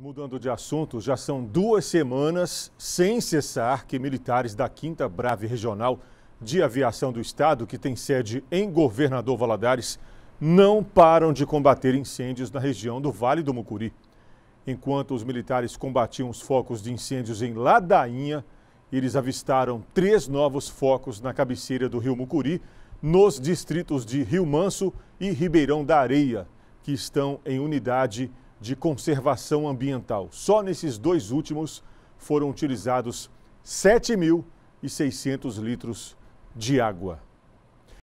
Mudando de assunto, já são duas semanas sem cessar que militares da 5 Brave Regional de Aviação do Estado, que tem sede em Governador Valadares, não param de combater incêndios na região do Vale do Mucuri. Enquanto os militares combatiam os focos de incêndios em Ladainha, eles avistaram três novos focos na cabeceira do rio Mucuri, nos distritos de Rio Manso e Ribeirão da Areia, que estão em unidade de conservação ambiental. Só nesses dois últimos foram utilizados 7.600 litros de água.